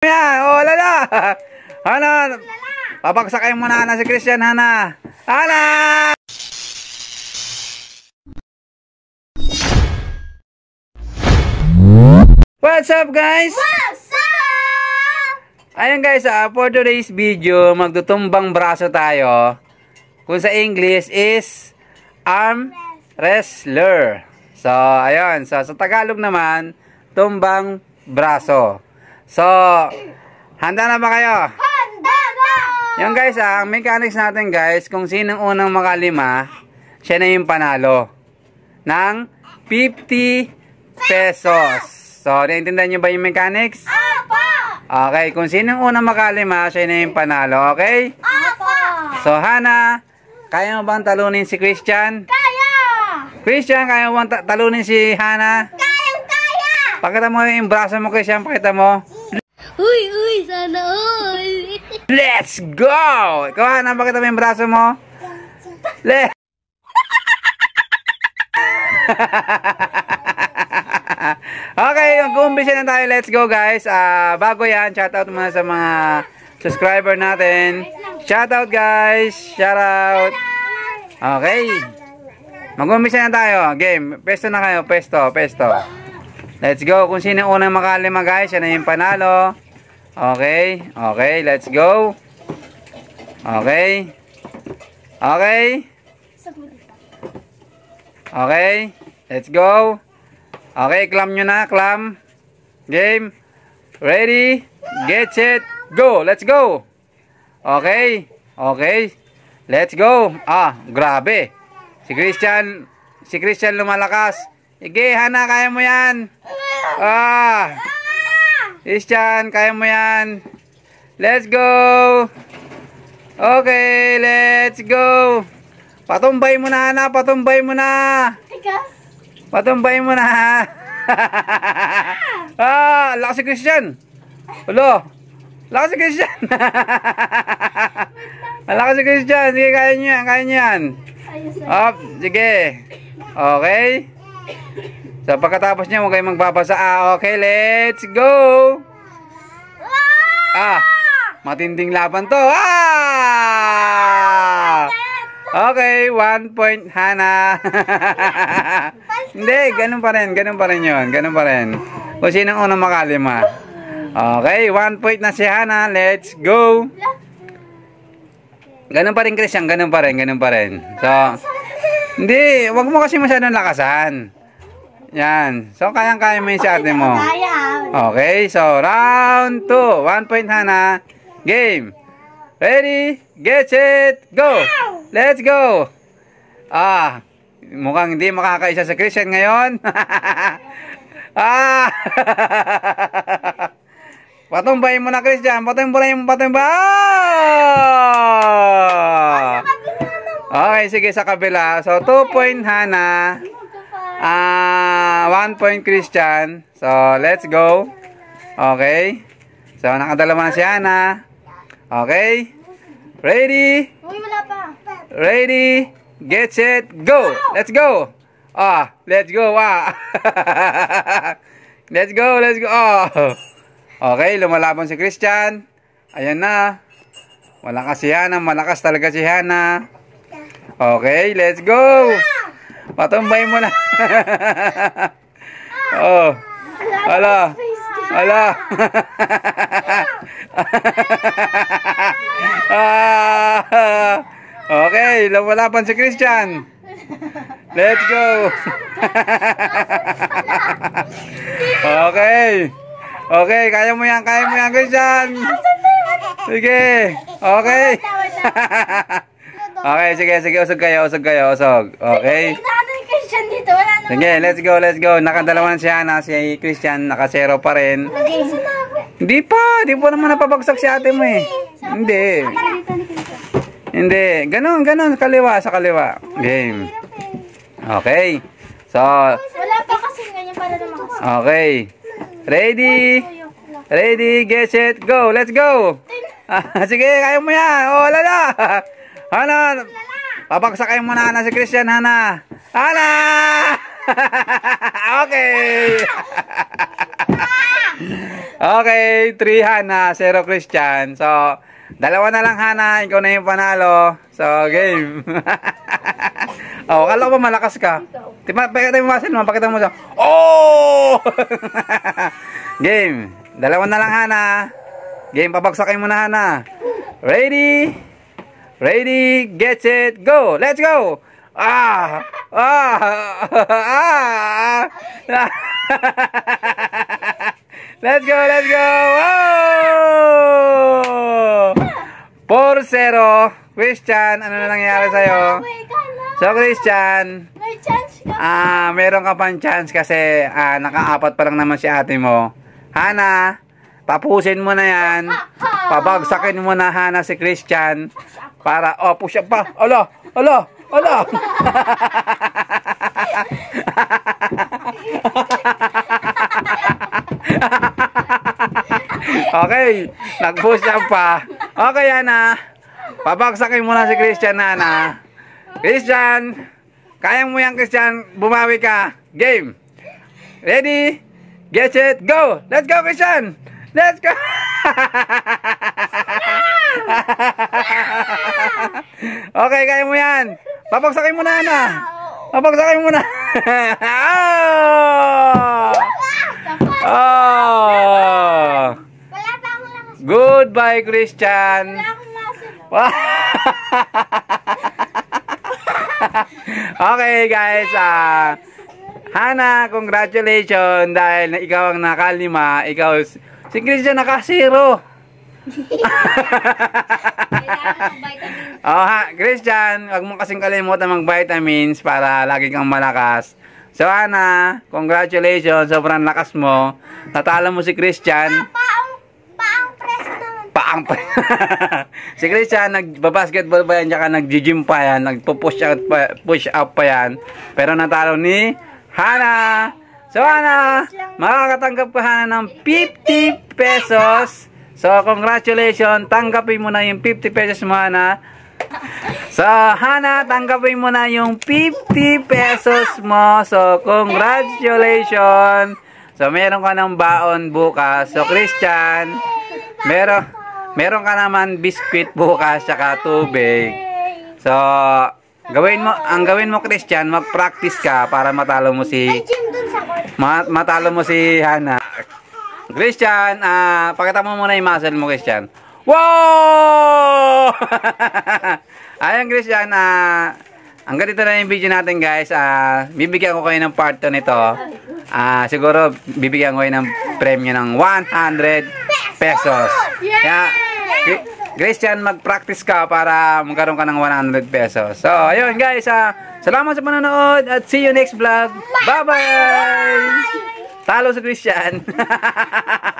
Yan, oh lala. Hana, Papaksak mo na Hana si Christian Hana. Hana! What's up guys? What's up? Ayun guys, uh, for today's video, magtutumbang braso tayo. Kung sa English is arm wrestler. So, ayun. So, sa Tagalog naman, tumbang braso. So, handa na ba kayo? Handa na! Yung guys ah, ang mechanics natin guys, kung sinong unang makalima, siya na yung panalo ng 50 pesos. So, naintindihan nyo ba yung mechanics? Apo! Okay, kung sinong unang makalima, siya na yung panalo, okay? Apo! So, Hana, kaya mo bang talunin si Christian? Kaya! Christian, kaya mo bang talunin si Hana? Kaya! Pakita mo yung braso mo, Christian, pakita mo. Kaya! Uy, uy, sana all. Let's go! Ikaw, napakita mo yung braso mo. Let's okay, mag-umbisa na tayo. Let's go, guys. Uh, bago yan, shoutout muna sa mga subscriber natin. Shoutout, guys. Shoutout. Okay. Mag-umbisa na tayo. Game. Pesto na kayo. Pesto. Pesto. Let's go. Kung sino unang makalima, guys, yan na yung panalo. Okay. Okay. Let's go. Okay. Okay. Okay. Let's go. Okay. Clam nyo na. Clam. Game. Ready. Get it. Go. Let's go. Okay. Okay. Let's go. Ah. Grabe. Si Christian. Si Christian lumalakas. Sige. Hana. Kaya mo yan. Ah. Christian, kaya mo yan. Let's go! Okay, let's go! Patumbay mo na, na! Patumbay mo na! Patumbay mo na! ah, ah lakas si Christian! Ulo! Lakas si Christian! lakas si Christian! Sige, kaya nyo yan, kaya nyo yan! Up, sige! Okay? So, pagkatapos niya, huwag kayong magbabasa. Ah, okay, let's go! Ah, matinding laban to. Ah! Okay, one point, Hana. Hindi, ganun pa rin. Ganun pa rin yun. Ganun pa rin. Kung sinong unang makalima. Okay, one point na si Hana. Let's go! Ganun pa rin, Christian. Ganun pa rin. Ganun pa rin. So, hindi, wag mo kasi masyadong lakasan. Yan. So, kayang-kaya mo yung sa ate mo. Okay. So, round 2. One point, Hana. Game. Ready? Get it. Go. Let's go. Ah. Mukhang hindi makakaisa sa Christian ngayon. ah. Patumbay mo na Christian. Patumbay mo, patumbay. Ah! Okay, sige sa kabila. So, 2 point Hana. Ah, uh, one point Christian. So, let's go. Okay. So, nakadalawa na si Ana. Okay. Ready? Ready? Get set, go! Let's go! Ah, let's go. Ah. let's go, let's go. Oh. Okay, lumalaban si Christian. Ayan na. Malakas si Hana. Malakas talaga si Hana. Okay, let's go. Matumbay mo na. oh. Hala. Hala. ah. okay, lumalaban si Christian. Let's go. okay. Okay, kaya mo yan, kaya mo yan, Christian. Sige. Okay. okay, sige, sige, usog kayo, usog kayo, usog. Okay. Christian dito. Wala naman. Sige, let's go, let's go. Nakadalawan siya na si Christian. naka Nakasero pa rin. Hindi pa. Hindi pa naman napabagsak si ate mo eh. Hindi. Hindi. Ganon, ganon. Kaliwa, sa kaliwa. Game. Okay. So. Wala pa kasi ganyan para naman. Okay. Ready? Ready, get set, go. Let's go. Ah, sige, kaya mo yan. Oh, wala na. Hana, papaksak kayo muna na si Christian, Hana. Ana! okay. okay, 3 Hana, 0 Christian. So, dalawa na lang Hana, ikaw na yung panalo. So, game. oh, kala ko malakas ka. Tingnan mo yung muscle mo, pakita mo sa. Oh! game. Dalawa na lang Hana. Game, pabagsakin mo na Hana. Ready? Ready, get it, go. Let's go. Ah! Ah! ah! let's go, let's go! Wow! 4-0. Christian, ano na nangyari sa'yo? So, Christian, ah, meron ka pang chance kasi ah, nakaapat pa lang naman si ate mo. Hana, tapusin mo na yan. Pabagsakin mo na, Hana, si Christian. Para, oh, push up pa. Alo, alo. Wala. okay, nag boost up pa. Okay, Ana. Pabagsakin muna si Christian, Ana. Christian, kaya mo yan, Christian. Bumawi ka. Game. Ready? Get it? Go! Let's go, Christian! Let's go! okay, kaya mo yan. Papagsakin mo na, Ana. Papagsakin mo na. oh! oh! Goodbye, Christian. okay, guys. Uh, Hana, congratulations dahil ikaw ang nakalima. Ikaw, si Christian naka-zero. oh, ha, Christian, wag mo kasing kalimutan mag-vitamins para lagi kang malakas. So, Ana, congratulations. Sobrang lakas mo. Natalo mo si Christian. Pa, ah, paang, paang press naman. Paang si Christian, nagpa-basketball pa yan, tsaka nag-gym pa yan, nagpo-push out pa, push up pa yan. Pero natalo ni Hana. So, Ana, makakatanggap ka, Hana, ng 50 pesos. So, congratulations. Tanggapin mo na yung 50 pesos mo, Hana. So, Hana, tanggapin mo na yung 50 pesos mo. So, congratulations. So, meron ka ng baon bukas. So, Christian, meron, meron ka naman biskuit bukas saka tubig. So, gawin mo, ang gawin mo, Christian, mag-practice ka para matalo mo si ma matalo mo si Hana. Christian, ah, uh, pakita mo muna yung muscle mo, Christian. Wow! Ayan guys, yan na uh, ang ganito na yung video natin guys. Uh, bibigyan ko kayo ng part 2 nito. Uh, siguro bibigyan ko kayo ng premyo ng 100 pesos. Kaya, Christian, mag-practice ka para magkaroon ka ng 100 pesos. So, ayun guys. Uh, salamat sa panonood at see you next vlog. Bye-bye! Talo sa Christian!